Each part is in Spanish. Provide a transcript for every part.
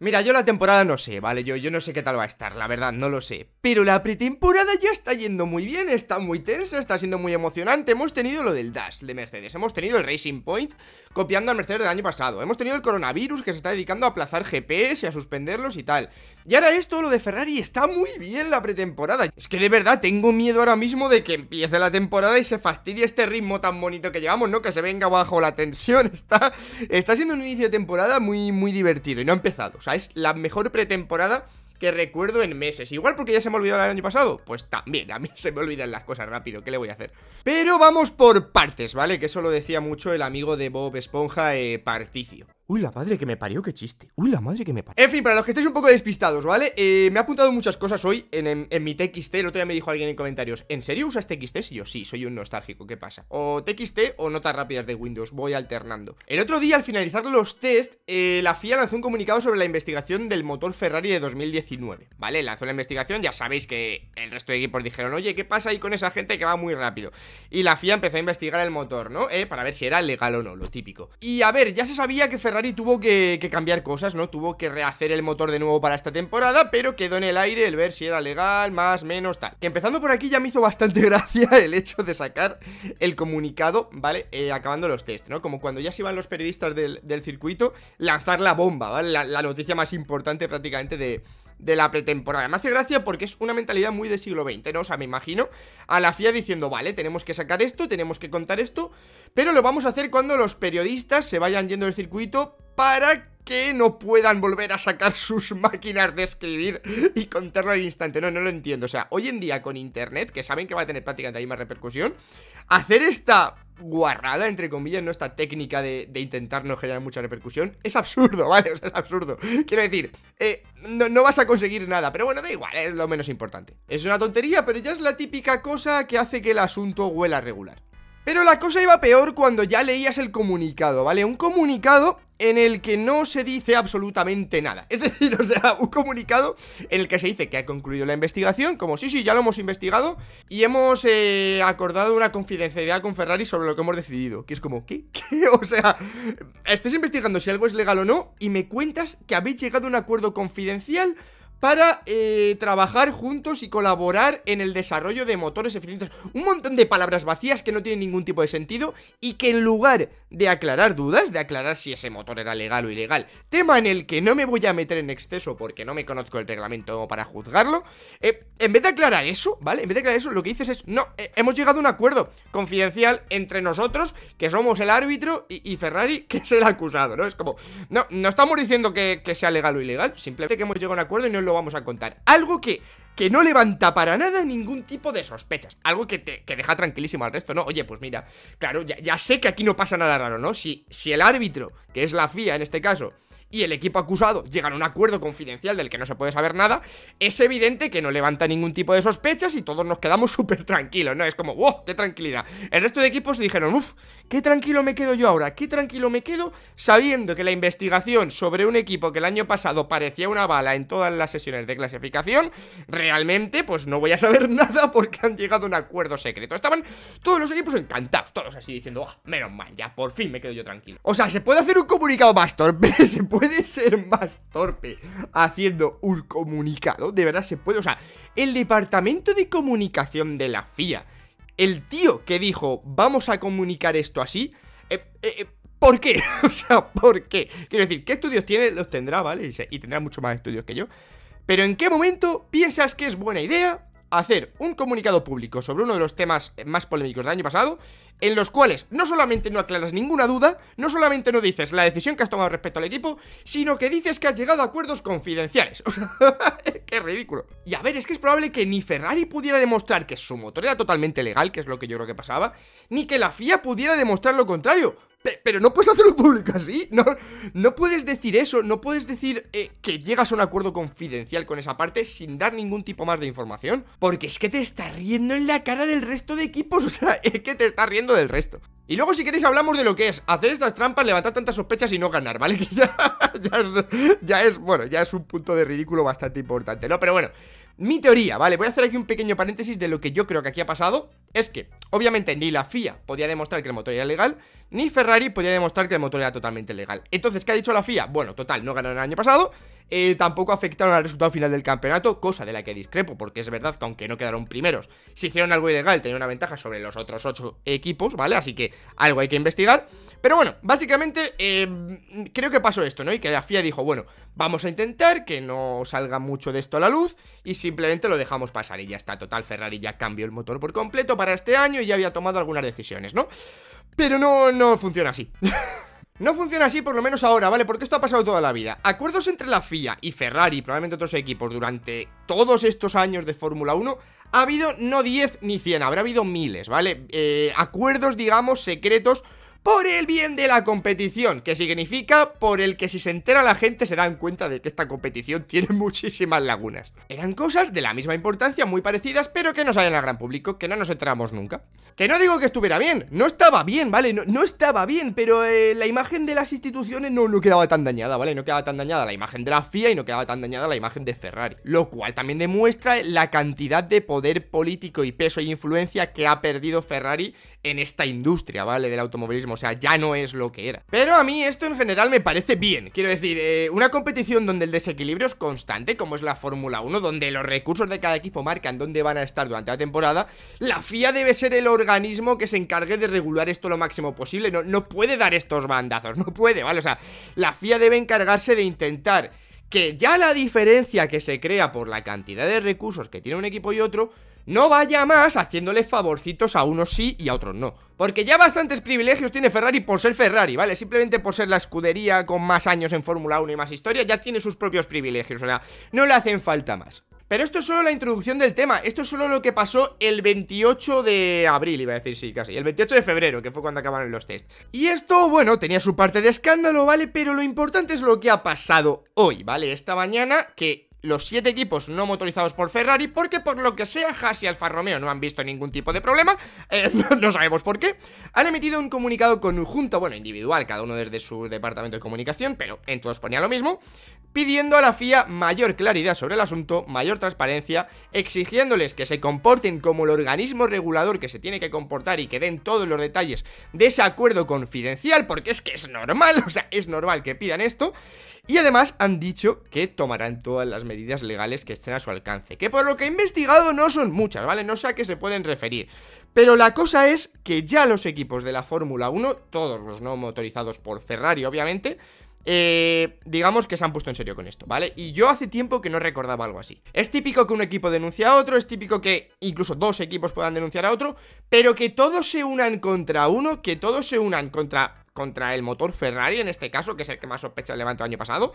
Mira, yo la temporada no sé, ¿vale? Yo, yo no sé qué tal va a estar, la verdad, no lo sé. Pero la pretemporada ya está yendo muy bien, está muy tensa, está siendo muy emocionante. Hemos tenido lo del Dash de Mercedes, hemos tenido el Racing Point copiando al Mercedes del año pasado. Hemos tenido el coronavirus que se está dedicando a aplazar GPS, y a suspenderlos y tal. Y ahora esto, lo de Ferrari, está muy bien la pretemporada. Es que de verdad tengo miedo ahora mismo de que empiece la temporada y se fastidie este ritmo tan bonito que llevamos, ¿no? Que se venga bajo la tensión. Está, está siendo un inicio de temporada muy, muy divertido y no ha empezado es la mejor pretemporada que recuerdo en meses. Igual porque ya se me ha olvidado el año pasado, pues también, a mí se me olvidan las cosas rápido, ¿qué le voy a hacer? Pero vamos por partes, ¿vale? Que eso lo decía mucho el amigo de Bob Esponja, eh, Particio. Uy, la madre que me parió, qué chiste. Uy, la madre que me parió. En fin, para los que estéis un poco despistados, ¿vale? Eh, me ha apuntado muchas cosas hoy en, mi TXT. El otro día me dijo alguien en comentarios, ¿en serio usas TXT? Y yo, sí, soy un nostálgico, ¿qué pasa? O TXT o notas rápidas de Windows, voy alternando. El otro día, al finalizar los test, eh, la FIA lanzó un comunicado sobre la investigación del motor Ferrari de 2019, ¿vale? Lanzó la investigación, ya sabéis que el resto de equipos dijeron, oye, ¿qué pasa ahí con esa gente que va muy rápido? Y la FIA empezó a investigar el motor, ¿no? Eh, para ver si era legal o no, lo típico. Y a ver, ya se sabía que Ferrari y tuvo que, cambiar cosas, ¿no? Tuvo que rehacer el motor de nuevo para esta temporada, pero quedó en el aire el ver si era legal, más, menos, tal. Que empezando por aquí ya me hizo bastante gracia el hecho de sacar el comunicado, ¿vale? Eh, acabando los test, ¿no? Como cuando ya se iban los periodistas del, circuito, lanzar la bomba, ¿vale? la noticia más importante prácticamente de, de la pretemporada. Me hace gracia porque es una mentalidad muy de siglo XX, ¿no? O sea, me imagino a la FIA diciendo, vale, tenemos que sacar esto, tenemos que contar esto, pero lo vamos a hacer cuando los periodistas se vayan yendo del circuito para que no puedan volver a sacar sus máquinas de escribir y contarlo al instante. No, no lo entiendo. O sea, hoy en día con internet, que saben que va a tener prácticamente la misma repercusión, hacer esta guarrada, entre comillas, ¿no? Esta técnica de, intentar no generar mucha repercusión. Es absurdo, ¿vale? O sea, es absurdo. Quiero decir, eh, no, no, vas a conseguir nada, pero bueno, da igual, es lo menos importante. Es una tontería, pero ya es la típica cosa que hace que el asunto huela regular. Pero la cosa iba peor cuando ya leías el comunicado, ¿vale? Un comunicado en el que no se dice absolutamente nada. Es decir, o sea, un comunicado en el que se dice que ha concluido la investigación, como sí, sí, ya lo hemos investigado y hemos eh, acordado una confidencialidad con Ferrari sobre lo que hemos decidido. Que es como, ¿qué? ¿qué? O sea, estés investigando si algo es legal o no y me cuentas que habéis llegado a un acuerdo confidencial para eh, trabajar juntos y colaborar en el desarrollo de motores eficientes. Un montón de palabras vacías que no tienen ningún tipo de sentido y que en lugar de aclarar dudas, de aclarar si ese motor era legal o ilegal, tema en el que no me voy a meter en exceso porque no me conozco el reglamento para juzgarlo, eh, en vez de aclarar eso, ¿vale? En vez de aclarar eso, lo que dices es, no, eh, hemos llegado a un acuerdo confidencial entre nosotros, que somos el árbitro y, Ferrari, que es el acusado, ¿no? Es como, no, no estamos diciendo que, sea legal o ilegal, simplemente que hemos llegado a un acuerdo y no lo lo vamos a contar. Algo que que no levanta para nada ningún tipo de sospechas. Algo que te que deja tranquilísimo al resto, ¿no? Oye, pues mira, claro, ya, sé que aquí no pasa nada raro, ¿no? Si, si el árbitro, que es la FIA en este caso, y el equipo acusado llega a un acuerdo confidencial del que no se puede saber nada, es evidente que no levanta ningún tipo de sospechas y todos nos quedamos súper tranquilos, ¿no? Es como, wow, qué tranquilidad. El resto de equipos dijeron, uff, qué tranquilo me quedo yo ahora, qué tranquilo me quedo sabiendo que la investigación sobre un equipo que el año pasado parecía una bala en todas las sesiones de clasificación, realmente pues no voy a saber nada porque han llegado a un acuerdo secreto. Estaban todos los equipos encantados, todos así diciendo, ah, menos mal, ya por fin me quedo yo tranquilo. O sea, se puede hacer un comunicado más torpe, se puede puede ser más torpe haciendo un comunicado? De verdad se puede. O sea, el departamento de comunicación de la FIA, el tío que dijo, vamos a comunicar esto así, eh, eh, eh, ¿por qué? o sea, ¿por qué? Quiero decir, ¿qué estudios tiene? Los tendrá, ¿vale? Y, tendrá mucho más estudios que yo. Pero ¿en qué momento piensas que es buena idea hacer un comunicado público sobre uno de los temas más polémicos del año pasado, en los cuales no solamente no aclaras ninguna duda, no solamente no dices la decisión que has tomado respecto al equipo, sino que dices que has llegado a acuerdos confidenciales. ¡Qué ridículo! Y a ver, es que es probable que ni Ferrari pudiera demostrar que su motor era totalmente legal, que es lo que yo creo que pasaba, ni que la FIA pudiera demostrar lo contrario, pero no puedes hacerlo público así. No, no puedes decir eso. No puedes decir eh, que llegas a un acuerdo confidencial con esa parte sin dar ningún tipo más de información. Porque es que te está riendo en la cara del resto de equipos. O sea, es que te está riendo del resto. Y luego, si queréis, hablamos de lo que es hacer estas trampas, levantar tantas sospechas y no ganar, ¿vale? Que ya es, bueno, ya es un punto de ridículo bastante importante, ¿no? Pero bueno, mi teoría, vale, voy a hacer aquí un pequeño paréntesis de lo que yo creo que aquí ha pasado Es que, obviamente, ni la FIA podía demostrar que el motor era legal Ni Ferrari podía demostrar que el motor era totalmente legal Entonces, ¿qué ha dicho la FIA? Bueno, total, no ganaron el año pasado eh, tampoco afectaron al resultado final del campeonato, cosa de la que discrepo, porque es verdad que aunque no quedaron primeros, si hicieron algo ilegal, tenía una ventaja sobre los otros ocho equipos, ¿vale? Así que algo hay que investigar. Pero bueno, básicamente em, creo que pasó esto, ¿no? Y que la FIA dijo, bueno, vamos a intentar que no salga mucho de esto a la luz y simplemente lo dejamos pasar y ya está. Total, Ferrari ya cambió el motor por completo para este año y ya había tomado algunas decisiones, ¿no? Pero no, no funciona así. No funciona así por lo menos ahora, ¿vale? Porque esto ha pasado toda la vida. Acuerdos entre la FIA y Ferrari, probablemente otros equipos, durante todos estos años de Fórmula 1, ha habido no 10 ni 100, habrá habido miles, ¿vale? Eh, acuerdos, digamos, secretos por el bien de la competición, que significa por el que si se entera la gente se dan cuenta de que esta competición tiene muchísimas lagunas. Eran cosas de la misma importancia, muy parecidas, pero que no salen al gran público, que no nos enteramos nunca. Que no digo que estuviera bien, no estaba bien, ¿vale? No, estaba bien, pero eh, la imagen de las instituciones no, no quedaba tan dañada, ¿vale? No quedaba tan dañada la imagen de la FIA y no quedaba tan dañada la imagen de Ferrari. Lo cual también demuestra la cantidad de poder político y peso e influencia que ha perdido Ferrari en esta industria, ¿vale? Del automovilismo, o sea, ya no es lo que era. Pero a mí esto en general me parece bien, quiero decir, eh, una competición donde el desequilibrio es constante, como es la Fórmula 1, donde los recursos de cada equipo marcan dónde van a estar durante la temporada, la FIA debe ser el organismo que se encargue de regular esto lo máximo posible, no, no puede dar estos bandazos, no puede, ¿vale? O sea, la FIA debe encargarse de intentar que ya la diferencia que se crea por la cantidad de recursos que tiene un equipo y otro no vaya más haciéndole favorcitos a unos sí y a otros no. Porque ya bastantes privilegios tiene Ferrari por ser Ferrari, ¿vale? Simplemente por ser la escudería con más años en Fórmula 1 y más historia, ya tiene sus propios privilegios, o sea, no le hacen falta más. Pero esto es solo la introducción del tema, esto es solo lo que pasó el 28 de abril, iba a decir, sí, casi, el 28 de febrero, que fue cuando acabaron los test. Y esto, bueno, tenía su parte de escándalo, ¿vale? Pero lo importante es lo que ha pasado hoy, ¿vale? Esta mañana, que los siete equipos no motorizados por Ferrari porque por lo que sea Haas y Alfa Romeo no han visto ningún tipo de problema, eh, no, no, sabemos por qué, han emitido un comunicado conjunto, bueno, individual, cada uno desde su departamento de comunicación, pero en todos ponía lo mismo, pidiendo a la FIA mayor claridad sobre el asunto, mayor transparencia, exigiéndoles que se comporten como el organismo regulador que se tiene que comportar y que den todos los detalles de ese acuerdo confidencial, porque es que es normal, o sea, es normal que pidan esto. Y además han dicho que tomarán todas las medidas legales que estén a su alcance, que por lo que he investigado no son muchas, ¿vale? No sé a qué se pueden referir. Pero la cosa es que ya los equipos de la Fórmula 1, todos los no motorizados por Ferrari obviamente, eh, digamos que se han puesto en serio con esto, ¿vale? Y yo hace tiempo que no recordaba algo así. Es típico que un equipo denuncie a otro, es típico que incluso dos equipos puedan denunciar a otro, pero que todos se unan contra uno, que todos se unan contra contra el motor Ferrari en este caso, que es el que más sospecha levantó el año pasado.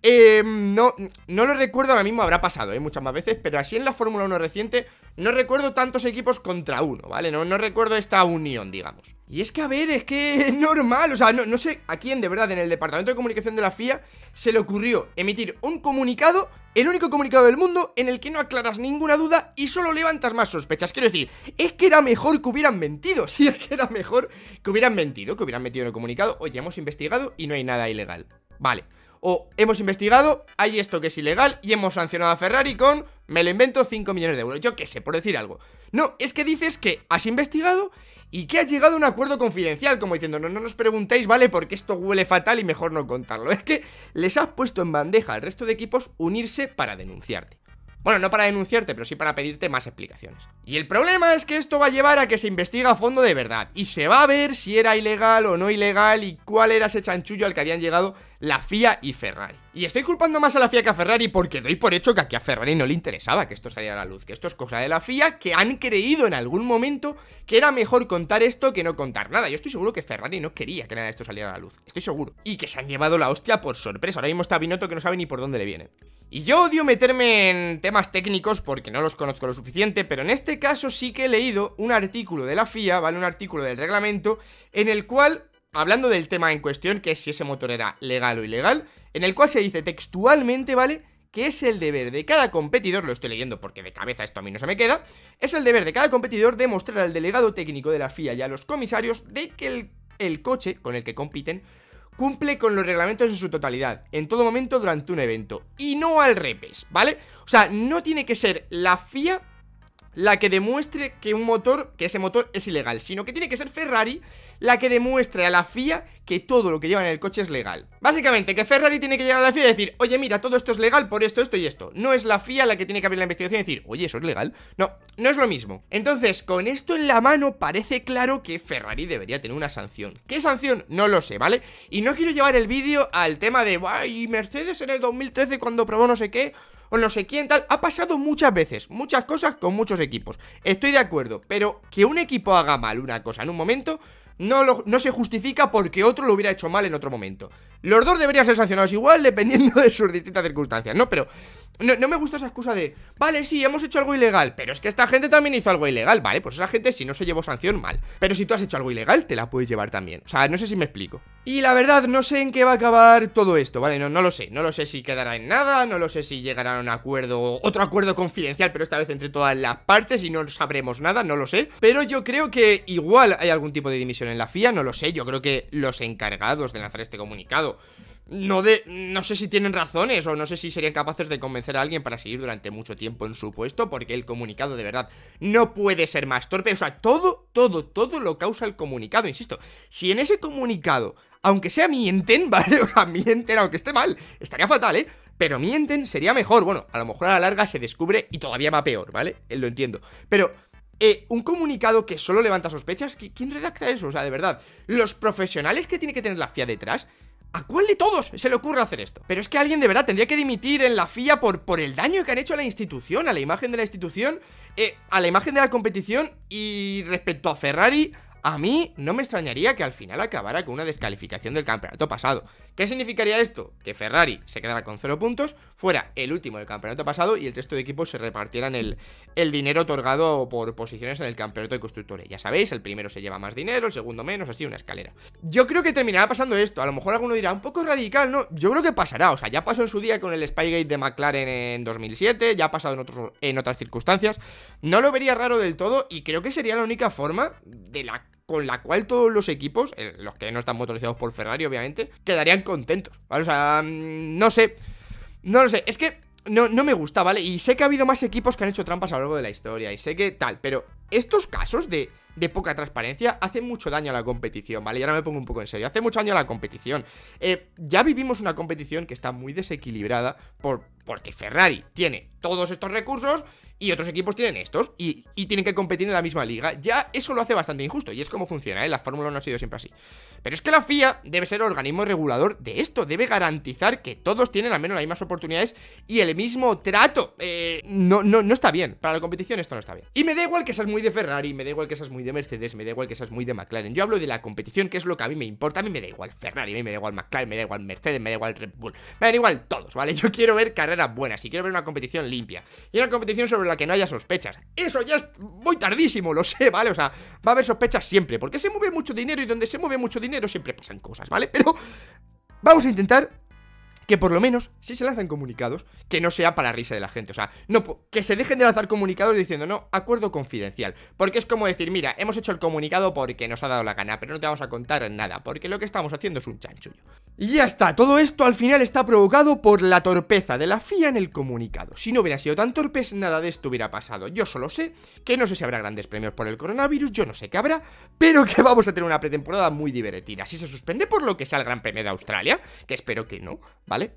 Em, no, no lo recuerdo ahora mismo, habrá pasado eh, muchas más veces, pero así en la Fórmula 1 reciente no recuerdo tantos equipos contra uno, ¿vale? No, no recuerdo esta unión, digamos. Y es que, a ver, es que es normal, o sea, no, sé a quién de verdad en el Departamento de Comunicación de la FIA se le ocurrió emitir un comunicado el único comunicado del mundo en el que no aclaras ninguna duda y solo levantas más sospechas. Quiero decir, es que era mejor que hubieran mentido. Sí, es que era mejor que hubieran mentido, que hubieran metido el comunicado. Oye, hemos investigado y no hay nada ilegal. Vale o hemos investigado, hay esto que es ilegal y hemos sancionado a Ferrari con, me lo invento, 5 millones de euros. Yo qué sé, por decir algo. No, es que dices que has investigado y que has llegado a un acuerdo confidencial, como diciendo, no, no nos preguntéis, ¿vale? Porque esto huele fatal y mejor no contarlo. Es que les has puesto en bandeja al resto de equipos unirse para denunciarte. Bueno, no para denunciarte, pero sí para pedirte más explicaciones. Y el problema es que esto va a llevar a que se investigue a fondo de verdad y se va a ver si era ilegal o no ilegal y cuál era ese chanchullo al que habían llegado la FIA y Ferrari. Y estoy culpando más a la FIA que a Ferrari porque doy por hecho que aquí a Ferrari no le interesaba que esto saliera a la luz, que esto es cosa de la FIA, que han creído en algún momento que era mejor contar esto que no contar nada. Yo estoy seguro que Ferrari no quería que nada de esto saliera a la luz, estoy seguro. Y que se han llevado la hostia por sorpresa. Ahora mismo está Binotto que no sabe ni por dónde le viene. Y yo odio meterme en temas técnicos porque no los conozco lo suficiente, pero en este caso sí que he leído un artículo de la FIA, ¿vale? Un artículo del reglamento, en el cual, hablando del tema en cuestión, que es si ese motor era legal o ilegal, en el cual se dice textualmente, ¿vale? Que es el deber de cada competidor, lo estoy leyendo porque de cabeza esto a mí no se me queda, es el deber de cada competidor de mostrar al delegado técnico de la FIA y a los comisarios de que el coche con el que compiten cumple con los reglamentos en su totalidad, en todo momento durante un evento, y no al repes, ¿vale? O sea, no tiene que ser la FIA la que demuestre que un motor, que ese motor es ilegal, sino que tiene que ser Ferrari la que demuestre a la FIA que todo lo que lleva en el coche es legal. Básicamente, que Ferrari tiene que llegar a la FIA y decir, oye, mira, todo esto es legal por esto, esto y esto. No es la FIA la que tiene que abrir la investigación y decir, oye, eso es legal. No, no es lo mismo. Entonces, con esto en la mano, parece claro que Ferrari debería tener una sanción. ¿Qué sanción? No lo sé, ¿vale? Y no quiero llevar el vídeo al tema de, Y Mercedes en el 2013 cuando probó no sé qué... Con no sé quién, tal. Ha pasado muchas veces, muchas cosas con muchos equipos. Estoy de acuerdo, pero que un equipo haga mal una cosa en un momento no, no se justifica porque otro lo hubiera hecho mal en otro momento. Los dos deberían ser sancionados igual dependiendo de sus distintas circunstancias, ¿no? Pero no, me gusta esa excusa de, vale, sí, hemos hecho algo ilegal, pero es que esta gente también hizo algo ilegal, ¿vale? Pues esa gente si no se llevó sanción, mal. Pero si tú has hecho algo ilegal, te la puedes llevar también. O sea, no sé si me explico. Y la verdad, no sé en qué va a acabar todo esto, ¿vale? No, no lo sé. No lo sé si quedará en nada, no lo sé si llegará a un acuerdo, otro acuerdo confidencial, pero esta vez entre todas las partes y no sabremos nada, no lo sé. Pero yo creo que igual hay algún tipo de dimisión en la FIA, no lo sé. Yo creo que los encargados de lanzar este comunicado no, de, no sé si tienen razones o no sé si serían capaces de convencer a alguien para seguir durante mucho tiempo en su puesto porque el comunicado de verdad no puede ser más torpe, o sea, todo, todo, todo lo causa el comunicado, insisto, si en ese comunicado, aunque sea mienten, ¿vale? O sea, mienten, aunque esté mal, estaría fatal, ¿eh? Pero mienten sería mejor, bueno, a lo mejor a la larga se descubre y todavía va peor, ¿vale? Eh, lo entiendo, pero... Eh, un comunicado que solo levanta sospechas. ¿Quién redacta eso? O sea, de verdad. Los profesionales que tiene que tener la FIA detrás ¿A cuál de todos se le ocurre hacer esto? Pero es que alguien de verdad tendría que dimitir en la FIA por, por el daño que han hecho a la institución, a la imagen de la institución, eh, a la imagen de la competición y respecto a Ferrari a mí no me extrañaría que al final acabara con una descalificación del campeonato pasado. ¿Qué significaría esto? Que Ferrari se quedara con 0 puntos, fuera el último del campeonato pasado y el resto de equipos se repartieran el, el dinero otorgado por posiciones en el campeonato de constructores. Ya sabéis, el primero se lleva más dinero, el segundo menos, así una escalera. Yo creo que terminará pasando esto. A lo mejor alguno dirá, un poco radical, ¿no? Yo creo que pasará. O sea, ya pasó en su día con el Spygate de McLaren en 2007, ya ha pasado en, en otras circunstancias. No lo vería raro del todo y creo que sería la única forma de la con la cual todos los equipos, eh, los que no están motorizados por Ferrari, obviamente, quedarían contentos. O sea, mm, no sé. No lo sé. Es que no, me gusta, ¿vale? Y sé que ha habido más equipos que han hecho trampas a lo largo de la historia. Y sé que tal, pero estos casos de, poca transparencia hacen mucho daño a la competición, ¿vale? Y ahora me pongo un poco en serio. Hace mucho daño a la competición. Eh, ya vivimos una competición que está muy desequilibrada por, porque Ferrari tiene todos estos recursos y otros equipos tienen estos y, tienen que competir en la misma liga. Ya eso lo hace bastante injusto y es como funciona, ¿eh? La Fórmula no ha sido siempre así. Pero es que la FIA debe ser el organismo regulador de esto, debe garantizar que todos tienen al menos las mismas oportunidades y el mismo trato. Eh, no, no, no está bien, para la competición esto no está bien. Y me da igual que seas muy de Ferrari, me da igual que seas muy de Mercedes, me da igual que seas muy de McLaren. Yo hablo de la competición, que es lo que a mí me importa. A mí me da igual Ferrari, a mí me da igual McLaren, me da igual Mercedes, me da igual Red Bull. Me da igual todos, ¿vale? Yo quiero ver carreras buenas y quiero ver una competición limpia. Y una competición sobre la que no haya sospechas. Eso ya es muy tardísimo, lo sé, ¿vale? O sea, va a haber sospechas siempre, porque se mueve mucho dinero y donde se mueve mucho dinero siempre pasan cosas, ¿vale? Pero vamos a intentar que por lo menos, si se lanzan comunicados, que no sea para risa de la gente. O sea, que se dejen de lanzar comunicados diciendo, no, acuerdo confidencial. Porque es como decir, mira, hemos hecho el comunicado porque nos ha dado la gana, pero no te vamos a contar nada, porque lo que estamos haciendo es un chanchullo. Y ya está, todo esto al final está provocado por la torpeza de la FIA en el comunicado. Si no hubiera sido tan torpes, nada de esto hubiera pasado. Yo solo sé que no sé si habrá grandes premios por el coronavirus, yo no sé qué habrá, pero que vamos a tener una pretemporada muy divertida. Si se suspende por lo que sea el Gran Premio de Australia, que espero que no,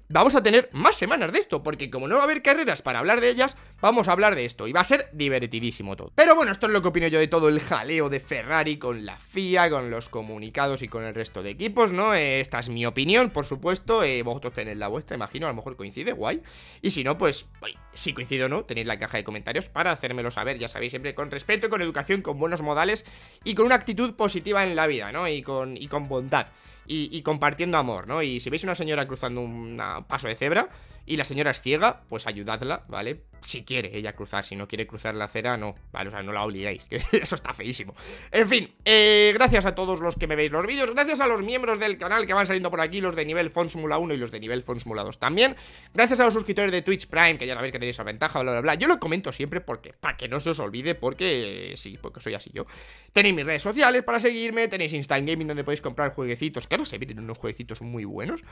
Vamos a tener más semanas de esto, porque como no va a haber carreras para hablar de ellas, vamos a hablar de esto y va a ser divertidísimo todo. Pero bueno, esto es lo que opino yo de todo el jaleo de Ferrari con la FIA, con los comunicados y con el resto de equipos, ¿no? Eh, esta es mi opinión, por supuesto, eh, vosotros tenéis la vuestra, imagino, a lo mejor coincide, guay. Y si no, pues, si coincido o no, tenéis la caja de comentarios para hacérmelo saber, ya sabéis, siempre con respeto, con educación, con buenos modales y con una actitud positiva en la vida, ¿no? y con bondad y, y compartiendo amor, ¿no? Y si veis una señora cruzando un paso de cebra, y la señora es ciega, pues ayudadla, ¿vale? Si quiere ella cruzar, si no quiere cruzar la acera, no, ¿vale? O sea, no la olvidéis, que eso está feísimo. En fin, eh, gracias a todos los que me veis los vídeos, gracias a los miembros del canal que van saliendo por aquí, los de nivel Fonsmula 1 y los de nivel Fonsmula 2 también. Gracias a los suscriptores de Twitch Prime, que ya sabéis que tenéis esa ventaja, bla, bla, bla. Yo lo comento siempre porque, para que no se os olvide, porque eh, sí, porque soy así yo. Tenéis mis redes sociales para seguirme, tenéis Instant Gaming donde podéis comprar jueguecitos, que no se vienen unos jueguecitos muy buenos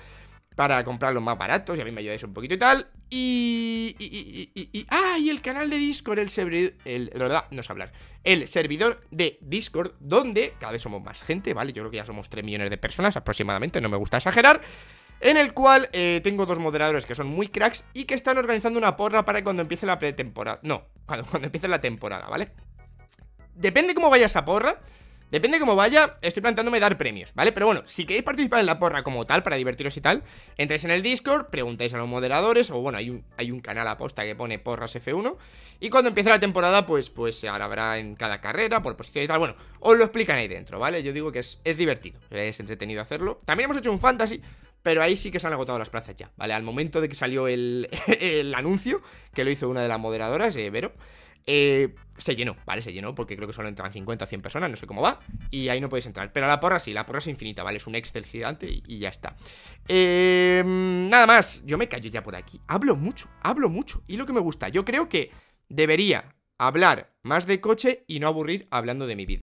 para comprarlos más baratos y a mí me ayudáis un poquito y tal. Y. y, ah, y el canal de Discord, el servidor. El, verdad no hablar. El servidor de Discord, donde cada vez somos más gente, ¿vale? Yo creo que ya somos 3 millones de personas aproximadamente, no me gusta exagerar. En el cual eh, tengo dos moderadores que son muy cracks y que están organizando una porra para cuando empiece la pretemporada. No, cuando, cuando empiece la temporada, ¿vale? Depende cómo vaya esa porra. Depende cómo vaya, estoy planteándome dar premios, ¿vale? Pero bueno, si queréis participar en la porra como tal, para divertiros y tal, entráis en el Discord, preguntáis a los moderadores, o bueno, hay un, hay un canal aposta que pone porras F1, y cuando empiece la temporada, pues, pues habrá en cada carrera, por posición y tal, bueno, os lo explican ahí dentro, ¿vale? Yo digo que es, divertido, es entretenido hacerlo. También hemos hecho un fantasy, pero ahí sí que se han agotado las plazas ya, ¿vale? Al momento de que salió el, el anuncio, que lo hizo una de las moderadoras, eh, Vero, eh, se llenó, ¿vale? Se llenó porque creo que solo entran 50 o 100 personas, no sé cómo va, y ahí no podéis entrar. Pero la porra sí, la porra es infinita, ¿vale? Es un Excel gigante y, ya está. Eh, nada más, yo me callo ya por aquí. Hablo mucho, hablo mucho, y lo que me gusta, yo creo que debería hablar más de coche y no aburrir hablando de mi vida.